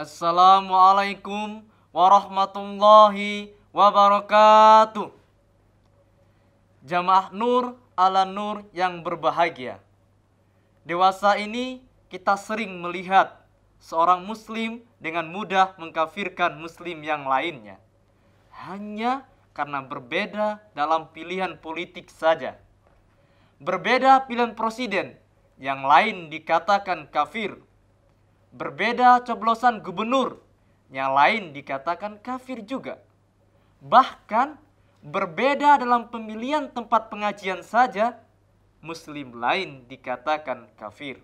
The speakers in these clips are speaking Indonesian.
Assalamualaikum warahmatullahi wabarakatuh. Jamaah Nur ala Nur yang berbahagia. Dewasa ini kita sering melihat seorang muslim dengan mudah mengkafirkan muslim yang lainnya. Hanya karena berbeda dalam pilihan politik saja. Berbeda pilihan presiden, yang lain dikatakan kafir Berbeda coblosan gubernur, yang lain dikatakan kafir juga. Bahkan berbeda dalam pemilihan tempat pengajian saja, muslim lain dikatakan kafir.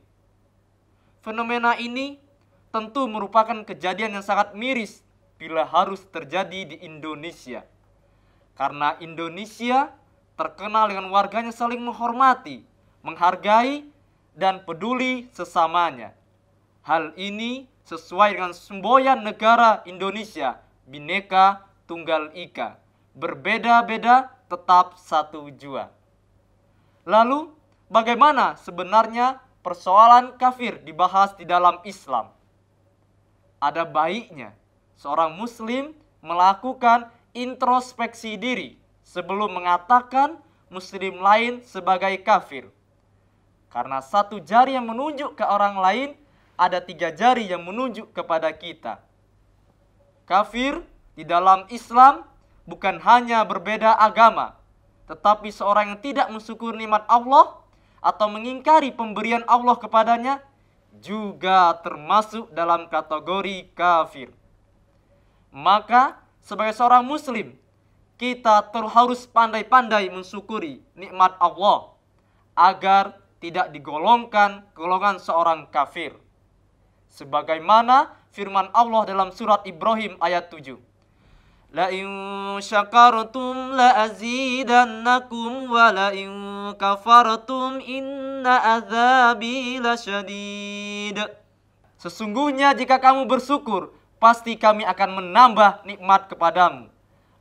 Fenomena ini tentu merupakan kejadian yang sangat miris bila harus terjadi di Indonesia. Karena Indonesia terkenal dengan warganya saling menghormati, menghargai, dan peduli sesamanya. Hal ini sesuai dengan semboyan negara Indonesia, bineka Tunggal Ika. Berbeda-beda tetap satu jua. Lalu, bagaimana sebenarnya persoalan kafir dibahas di dalam Islam? Ada baiknya seorang muslim melakukan introspeksi diri sebelum mengatakan muslim lain sebagai kafir. Karena satu jari yang menunjuk ke orang lain ada tiga jari yang menunjuk kepada kita. Kafir di dalam Islam bukan hanya berbeda agama, tetapi seorang yang tidak mensyukur nikmat Allah atau mengingkari pemberian Allah kepadanya juga termasuk dalam kategori kafir. Maka sebagai seorang muslim, kita terharus pandai-pandai mensyukuri nikmat Allah agar tidak digolongkan golongan seorang kafir. Sebagaimana firman Allah dalam surat Ibrahim ayat 7. La syakartum la azidannakum wa la kafartum inna azabi lasyadid. Sesungguhnya jika kamu bersyukur, pasti kami akan menambah nikmat kepadamu.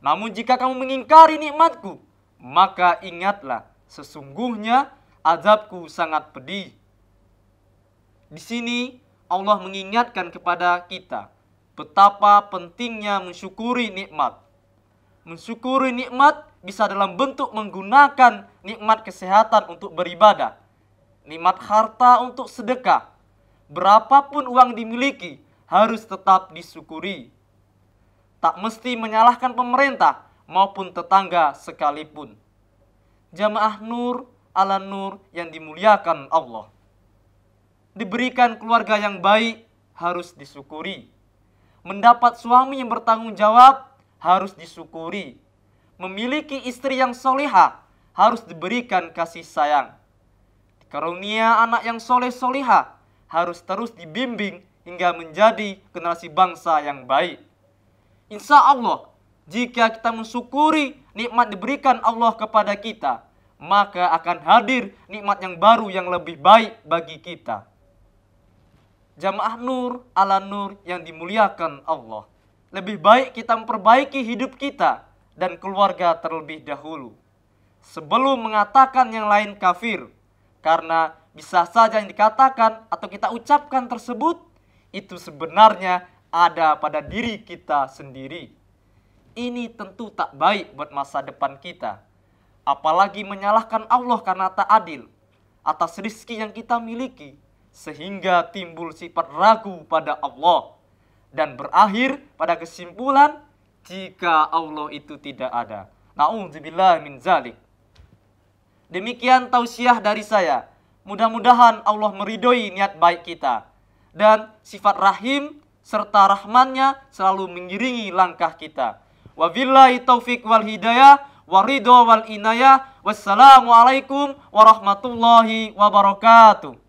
Namun jika kamu mengingkari nikmatku, maka ingatlah, sesungguhnya azabku sangat pedih. Di sini Allah mengingatkan kepada kita betapa pentingnya mensyukuri nikmat. Mensyukuri nikmat bisa dalam bentuk menggunakan nikmat kesehatan untuk beribadah, nikmat harta untuk sedekah. Berapapun uang dimiliki harus tetap disyukuri. Tak mesti menyalahkan pemerintah maupun tetangga sekalipun. Jamaah Nur ala Nur yang dimuliakan Allah diberikan keluarga yang baik harus disyukuri. Mendapat suami yang bertanggung jawab harus disyukuri. Memiliki istri yang soleha harus diberikan kasih sayang. Karunia anak yang soleh soleha harus terus dibimbing hingga menjadi generasi bangsa yang baik. Insya Allah, jika kita mensyukuri nikmat diberikan Allah kepada kita, maka akan hadir nikmat yang baru yang lebih baik bagi kita jamaah nur ala nur yang dimuliakan Allah. Lebih baik kita memperbaiki hidup kita dan keluarga terlebih dahulu. Sebelum mengatakan yang lain kafir, karena bisa saja yang dikatakan atau kita ucapkan tersebut itu sebenarnya ada pada diri kita sendiri. Ini tentu tak baik buat masa depan kita. Apalagi menyalahkan Allah karena tak adil atas rizki yang kita miliki sehingga timbul sifat ragu pada Allah dan berakhir pada kesimpulan jika Allah itu tidak ada. Nauzubillah min zalik. Demikian tausiah dari saya. Mudah-mudahan Allah meridhoi niat baik kita dan sifat rahim serta rahmannya selalu mengiringi langkah kita. Wabillahi taufik wal hidayah ridho wal inayah. Wassalamualaikum warahmatullahi wabarakatuh.